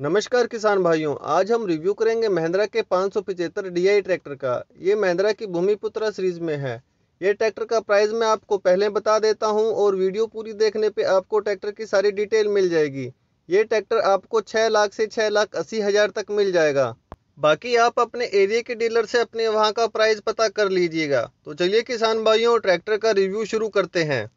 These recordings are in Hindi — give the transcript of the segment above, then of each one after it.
नमस्कार किसान भाइयों आज हम रिव्यू करेंगे महिंद्रा के पाँच सौ पिचहत्तर डी ट्रैक्टर का ये महिंद्रा की भूमिपुत्रा सीरीज में है ये ट्रैक्टर का प्राइस मैं आपको पहले बता देता हूँ और वीडियो पूरी देखने पे आपको ट्रैक्टर की सारी डिटेल मिल जाएगी ये ट्रैक्टर आपको छः लाख से छः लाख अस्सी हज़ार तक मिल जाएगा बाकी आप अपने एरिया के डीलर से अपने वहाँ का प्राइस पता कर लीजिएगा तो चलिए किसान भाइयों ट्रैक्टर का रिव्यू शुरू करते हैं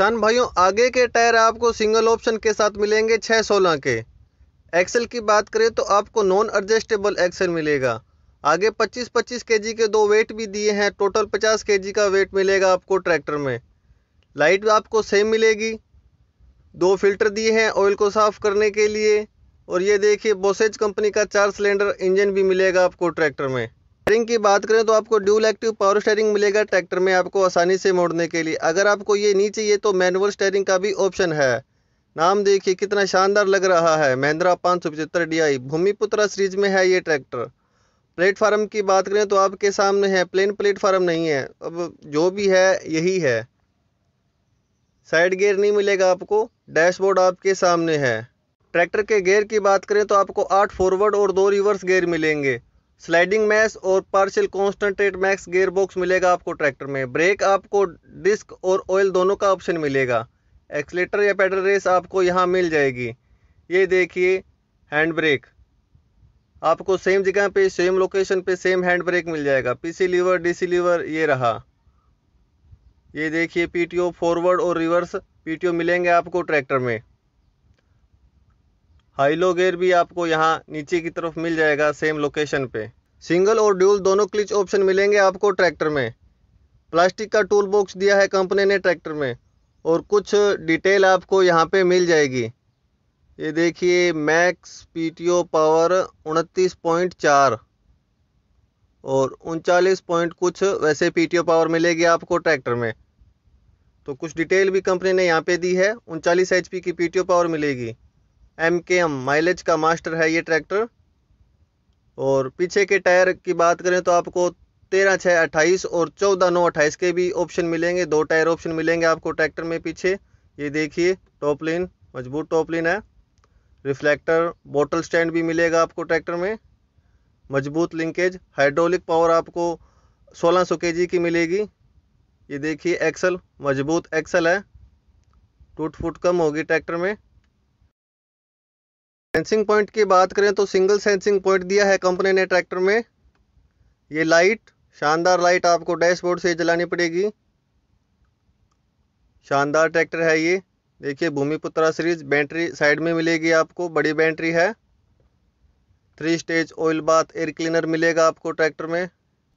किसान भाइयों आगे के टायर आपको सिंगल ऑप्शन के साथ मिलेंगे छः सोलह के एक्सेल की बात करें तो आपको नॉन एडजस्टेबल एक्सेल मिलेगा आगे 25-25 के के दो वेट भी दिए हैं टोटल 50 के का वेट मिलेगा आपको ट्रैक्टर में लाइट आपको सेम मिलेगी दो फिल्टर दिए हैं ऑयल को साफ़ करने के लिए और ये देखिए बोसेज कंपनी का चार सिलेंडर इंजन भी मिलेगा आपको ट्रैक्टर में स्टेयरिंग की बात करें तो आपको ड्यूल एक्टिव पावर स्टेयरिंग मिलेगा ट्रैक्टर में आपको आसानी से मोड़ने के लिए अगर आपको ये नहीं चाहिए तो मैनुअल स्टेयरिंग का भी ऑप्शन है नाम देखिए कितना शानदार लग रहा है महिंद्रा पाँच सौ पचहत्तर डी आई भूमिपुत्रा सीरीज में है ये ट्रैक्टर प्लेटफार्म की बात करें तो आपके सामने है प्लेन प्लेटफार्म नहीं है अब जो भी है यही है साइड गेयर नहीं मिलेगा आपको डैशबोर्ड आपके सामने है ट्रैक्टर के गेयर की बात करें तो आपको आठ फॉरवर्ड और दो रिवर्स गेयर मिलेंगे स्लाइडिंग मैक्स और पार्शियल कॉन्स्टेंट्रेट मैक्स गेयरबॉक्स मिलेगा आपको ट्रैक्टर में ब्रेक आपको डिस्क और ऑयल दोनों का ऑप्शन मिलेगा एक्सलेटर या पेडल रेस आपको यहाँ मिल जाएगी ये देखिए हैंड ब्रेक आपको सेम जगह पे सेम लोकेशन पे सेम हैंड ब्रेक मिल जाएगा पीसी लीवर डीसी लीवर ये रहा ये देखिए पीटीओ फॉरवर्ड और रिवर्स पीटीओ मिलेंगे आपको ट्रैक्टर में हाइलो गेयर भी आपको यहाँ नीचे की तरफ मिल जाएगा सेम लोकेशन पे सिंगल और ड्यूल दोनों क्लिच ऑप्शन मिलेंगे आपको ट्रैक्टर में प्लास्टिक का टूल बॉक्स दिया है कंपनी ने ट्रैक्टर में और कुछ डिटेल आपको यहाँ पे मिल जाएगी ये देखिए मैक्स पीटीओ पावर उनतीस पॉइंट चार और उनचालीस पॉइंट कुछ वैसे पीटीओ पावर मिलेगी आपको ट्रैक्टर में तो कुछ डिटेल भी कंपनी ने यहाँ पे दी है उनचालीस एचपी की पीटीओ पावर मिलेगी एम के एम माइलेज का मास्टर है ये ट्रैक्टर और पीछे के टायर की बात करें तो आपको तेरह छः अट्ठाईस और चौदह नौ अट्ठाईस के भी ऑप्शन मिलेंगे दो टायर ऑप्शन मिलेंगे आपको ट्रैक्टर में पीछे ये देखिए टॉप मजबूत टॉप लेन है रिफ्लेक्टर बोटल स्टैंड भी मिलेगा आपको ट्रैक्टर में मजबूत लिंकेज हाइड्रोलिक पावर आपको 1600 सौ की मिलेगी ये देखिए एक्सल मजबूत एक्सल है टूट फूट कम होगी ट्रैक्टर में सेंसिंग पॉइंट की बात करें तो सिंगल सेंसिंग पॉइंट दिया है कंपनी ने ट्रैक्टर में ये लाइट शानदार लाइट आपको डैशबोर्ड से जलानी पड़ेगी शानदार ट्रैक्टर है ये देखिए भूमिपुत्रा सीरीज बैटरी साइड में मिलेगी आपको बड़ी बैटरी है three stage oil bath air cleaner मिलेगा आपको ट्रैक्टर में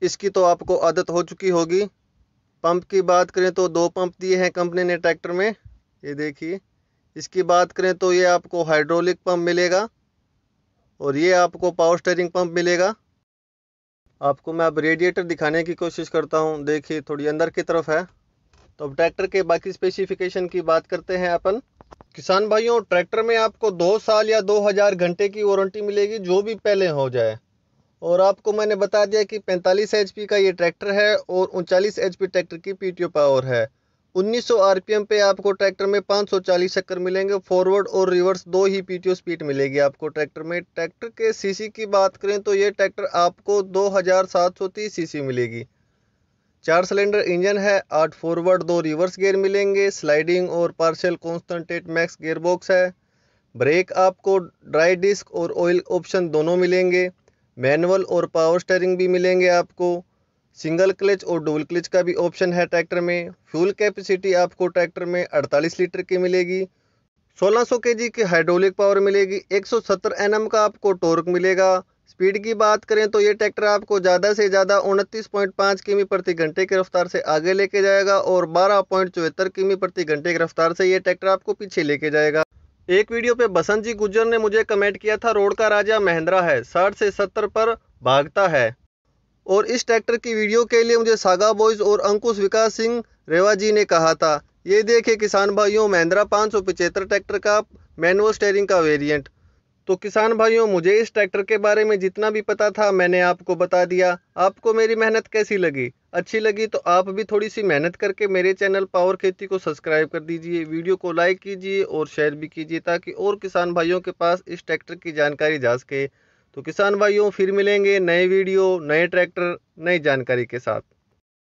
इसकी तो आपको आदत हो चुकी होगी पंप की बात करें तो दो पंप दिए हैं कंपनी ने ट्रैक्टर में ये देखिए इसकी बात करें तो ये आपको हाइड्रोलिक पंप मिलेगा और ये आपको पावर स्टेयरिंग पंप मिलेगा आपको मैं अब रेडिएटर दिखाने की कोशिश करता हूँ देखिए थोड़ी अंदर की तरफ है तो अब ट्रैक्टर के बाकी स्पेसिफिकेशन की बात करते हैं अपन किसान भाइयों ट्रैक्टर में आपको दो साल या दो हज़ार घंटे की वारंटी मिलेगी जो भी पहले हो जाए और आपको मैंने बता दिया कि 45 एचपी का ये ट्रैक्टर है और उनचालीस एचपी ट्रैक्टर की पीटीओ पावर है 1900 आरपीएम पे आपको ट्रैक्टर में 540 चक्कर मिलेंगे फॉरवर्ड और रिवर्स दो ही पीटीओ स्पीड मिलेगी आपको ट्रैक्टर में ट्रैक्टर के सीसी की बात करें तो ये ट्रैक्टर आपको 2730 सीसी मिलेगी चार सिलेंडर इंजन है आठ फॉरवर्ड दो रिवर्स गियर मिलेंगे स्लाइडिंग और partial constant mesh gearbox box है ब्रेक आपको ड्राई डिस्क और ऑयल ऑप्शन दोनों मिलेंगे मैनुअल और पावर स्टेयरिंग भी मिलेंगे आपको सिंगल क्लच और डबल क्लच का भी ऑप्शन है ट्रैक्टर में फ्यूल कैपेसिटी आपको ट्रैक्टर में 48 लीटर की मिलेगी 1600 सौ के की हाइड्रोलिक पावर मिलेगी 170 एनएम का आपको टॉर्क मिलेगा स्पीड की बात करें तो ये ट्रैक्टर आपको ज़्यादा से ज़्यादा उनतीस पॉइंट किमी प्रति घंटे की रफ्तार से आगे लेके जाएगा और बारह पॉइंट चौहत्तर किमी प्रति घंटे की रफ्तार से ये ट्रैक्टर आपको पीछे लेके जाएगा एक वीडियो पे बसंत जी गुजर ने मुझे कमेंट किया था रोड का राजा महिंद्रा है साठ से सत्तर पर भागता है और इस ट्रैक्टर की वीडियो के लिए मुझे सागा बॉयज़ और अंकुश विकास सिंह रेवा जी ने कहा था ये देखे किसान भाइयों महिंद्रा पाँच सौ पिचहत्तर ट्रैक्टर का मैनुअल स्टेयरिंग का वेरिएंट तो किसान भाइयों मुझे इस ट्रैक्टर के बारे में जितना भी पता था मैंने आपको बता दिया आपको मेरी मेहनत कैसी लगी अच्छी लगी तो आप भी थोड़ी सी मेहनत करके मेरे चैनल पावर खेती को सब्सक्राइब कर दीजिए वीडियो को लाइक कीजिए और शेयर भी कीजिए ताकि और किसान भाइयों के पास इस ट्रैक्टर की जानकारी जा सके तो किसान भाइयों फिर मिलेंगे नए वीडियो नए ट्रैक्टर नई जानकारी के साथ